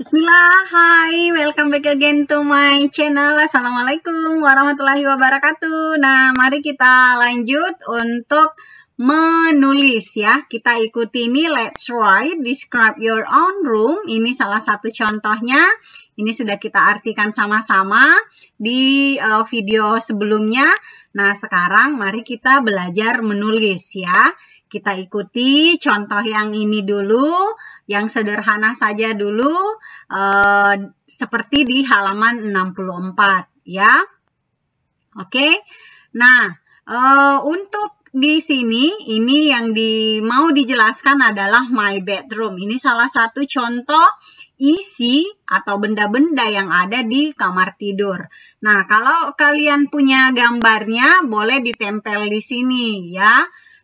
Bismillah, hai, welcome back again to my channel. Assalamualaikum warahmatullahi wabarakatuh. Nah, mari kita lanjut untuk menulis ya. Kita ikuti ini, let's write, describe your own room. Ini salah satu contohnya. Ini sudah kita artikan sama-sama di eh, video sebelumnya. Nah, sekarang mari kita belajar menulis ya. Kita ikuti contoh yang ini dulu, yang sederhana saja dulu, eh, seperti di halaman 64 ya. Oke, nah eh, untuk di sini ini yang di mau dijelaskan adalah my bedroom. Ini salah satu contoh isi atau benda-benda yang ada di kamar tidur. Nah, kalau kalian punya gambarnya boleh ditempel di sini ya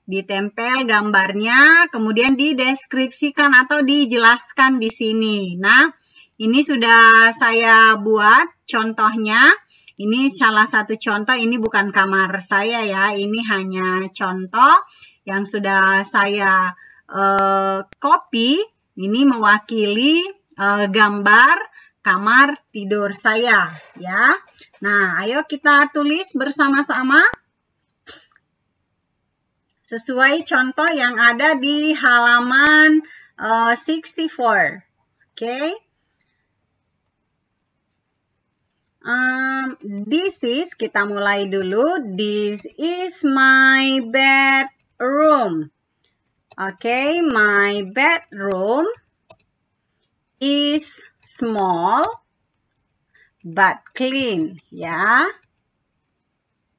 ditempel gambarnya, kemudian dideskripsikan atau dijelaskan di sini. Nah, ini sudah saya buat contohnya. Ini salah satu contoh, ini bukan kamar saya ya, ini hanya contoh yang sudah saya eh, copy. Ini mewakili eh, gambar kamar tidur saya ya. Nah, ayo kita tulis bersama-sama sesuai contoh yang ada di halaman uh, eh, 64. Oke. Okay? Um, this is, kita mulai dulu. This is my bedroom. Oke, okay, my bedroom is small but clean. Ya. Yeah.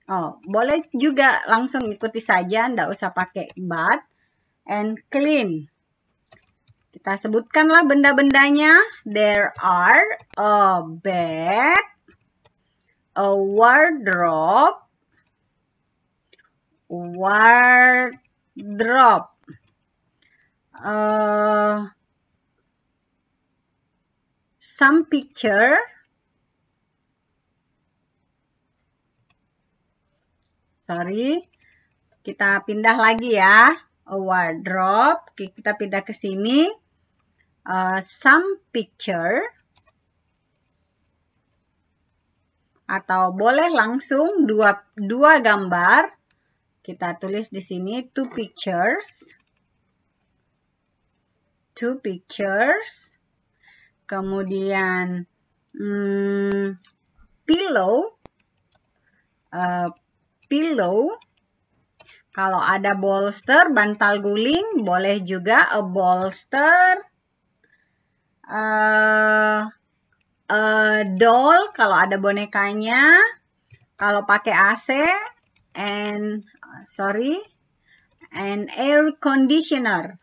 Oh, boleh juga langsung ikuti saja, tidak usah pakai but and clean. Kita sebutkanlah benda-bendanya. There are a bed, a wardrobe, wardrobe, uh, some picture, sorry. Kita pindah lagi ya. Wardrobe. Kita pindah ke sini. Uh, some picture. Atau boleh langsung dua, dua gambar. Kita tulis di sini two pictures. Two pictures. Kemudian hmm, pillow. Uh, pillow. Kalau ada bolster, bantal guling, boleh juga a bolster. Uh, a doll, kalau ada bonekanya. Kalau pakai AC, and sorry, and air conditioner.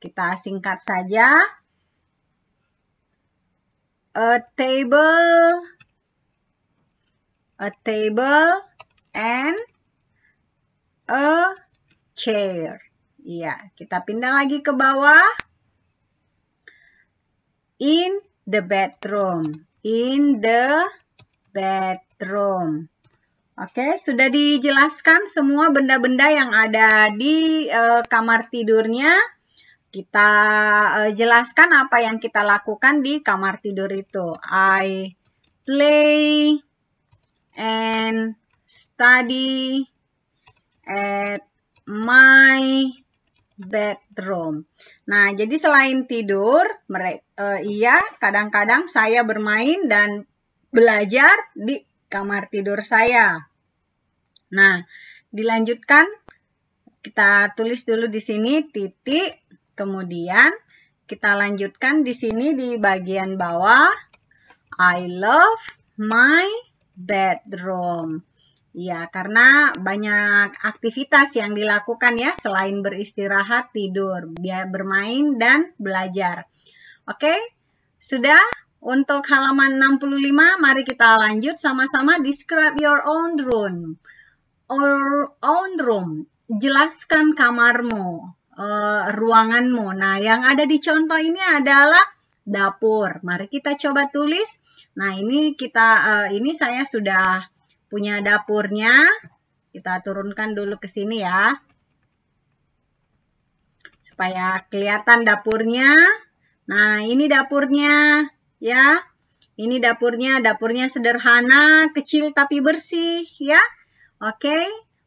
Kita singkat saja. A table, a table, and a chair. Iya, kita pindah lagi ke bawah. In the bedroom. In the bedroom. Oke, sudah dijelaskan semua benda-benda yang ada di uh, kamar tidurnya. Kita uh, jelaskan apa yang kita lakukan di kamar tidur itu. I play and study at my bedroom. Nah, jadi selain tidur, mereka uh, eh, iya kadang-kadang saya bermain dan belajar di kamar tidur saya. Nah, dilanjutkan kita tulis dulu di sini titik, kemudian kita lanjutkan di sini di bagian bawah I love my bedroom. Ya, karena banyak aktivitas yang dilakukan ya selain beristirahat, tidur, biar bermain dan belajar. Oke, sudah untuk halaman 65 mari kita lanjut sama-sama describe your own room. Or own room, jelaskan kamarmu, uh, ruanganmu. Nah, yang ada di contoh ini adalah dapur. Mari kita coba tulis. Nah, ini kita uh, ini saya sudah punya dapurnya. Kita turunkan dulu ke sini ya. Supaya kelihatan dapurnya. Nah, ini dapurnya ya. Ini dapurnya, dapurnya sederhana, kecil tapi bersih ya. Oke,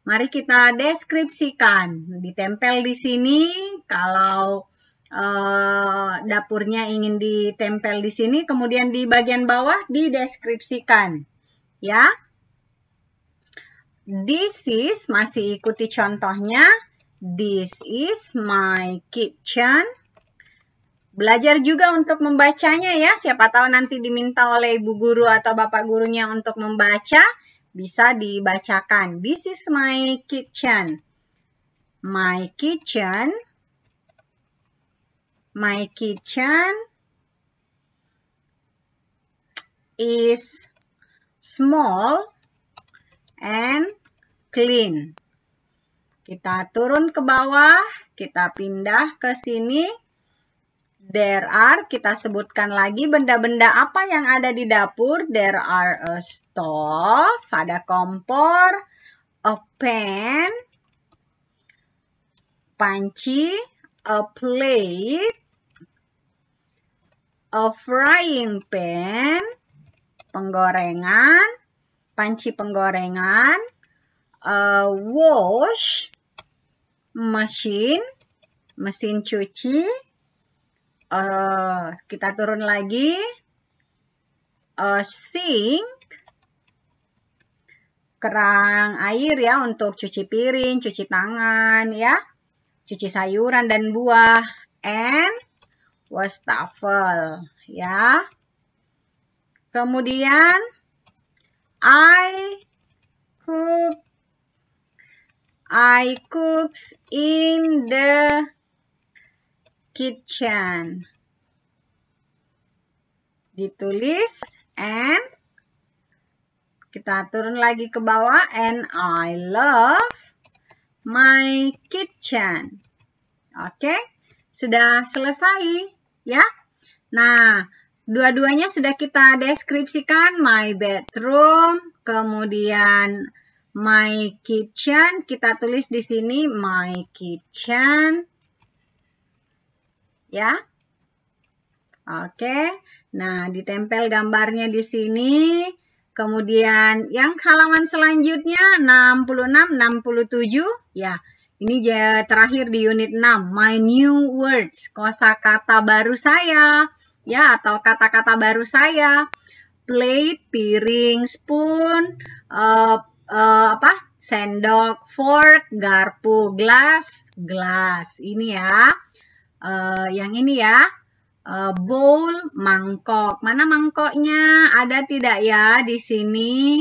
mari kita deskripsikan. Ditempel di sini kalau Uh, dapurnya ingin ditempel di sini, kemudian di bagian bawah dideskripsikan. Ya, This is, masih ikuti contohnya. This is my kitchen. Belajar juga untuk membacanya ya. Siapa tahu nanti diminta oleh ibu guru atau bapak gurunya untuk membaca. Bisa dibacakan. This is my kitchen. My kitchen. My kitchen is small and clean. Kita turun ke bawah, kita pindah ke sini. There are, kita sebutkan lagi benda-benda apa yang ada di dapur. There are a stove, ada kompor, a pan, panci, a plate, a frying pan, penggorengan, panci penggorengan, uh, wash, mesin, mesin cuci, uh, kita turun lagi, uh, sink, kerang air ya untuk cuci piring, cuci tangan ya, cuci sayuran dan buah, and wastafel ya. Kemudian I cook I cooks in the kitchen. Ditulis and kita turun lagi ke bawah and I love my kitchen. Oke, okay? sudah selesai ya. Nah, Dua-duanya sudah kita deskripsikan, my bedroom, kemudian my kitchen. Kita tulis di sini my kitchen. Ya. Oke. Nah, ditempel gambarnya di sini. Kemudian yang halaman selanjutnya 66, 67 ya. Ini terakhir di unit 6, my new words, kosakata baru saya ya atau kata-kata baru saya plate, piring, spoon, uh, uh, apa? sendok, fork, garpu, glass, glass. Ini ya. Uh, yang ini ya. Uh, bowl, mangkok. Mana mangkoknya? Ada tidak ya di sini?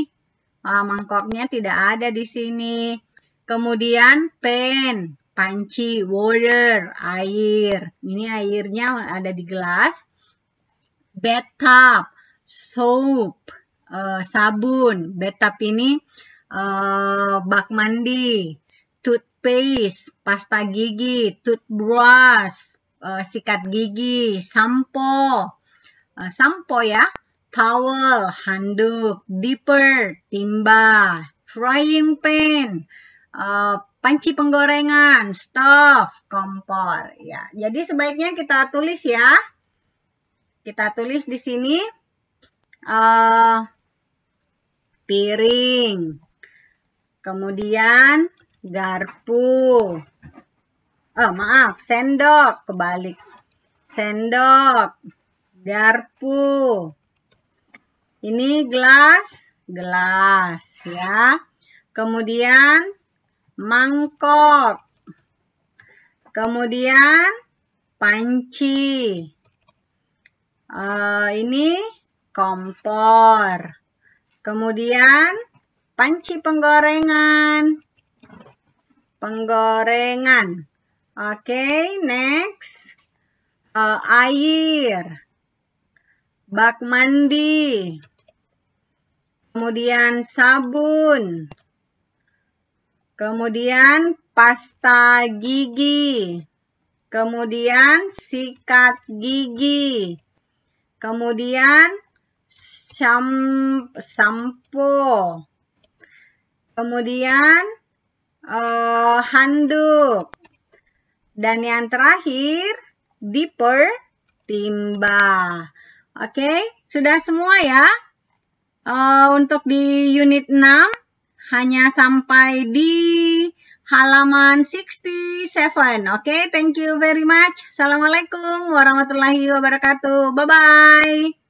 Uh, mangkoknya tidak ada di sini. Kemudian pen, panci, water, air. Ini airnya ada di gelas bathtub, soap, uh, sabun. Bathtub ini uh, bak mandi, toothpaste, pasta gigi, toothbrush, uh, sikat gigi, sampo, uh, sampo ya, towel, handuk, dipper, timba, frying pan, uh, panci penggorengan, stove, kompor. Ya, jadi sebaiknya kita tulis ya. Kita tulis di sini uh, piring. Kemudian garpu. Oh, maaf, sendok kebalik. Sendok, garpu. Ini gelas, gelas ya. Kemudian mangkok. Kemudian panci uh, ini kompor. Kemudian panci penggorengan. Penggorengan. Oke, okay, next. Uh, air. Bak mandi. Kemudian sabun. Kemudian pasta gigi. Kemudian sikat gigi. Kemudian sampo. Kemudian uh, handuk. Dan yang terakhir diper timba. Oke, okay? sudah semua ya. Uh, untuk di unit 6 hanya sampai di halaman 67. Oke, okay? thank you very much. Assalamualaikum warahmatullahi wabarakatuh. Bye-bye.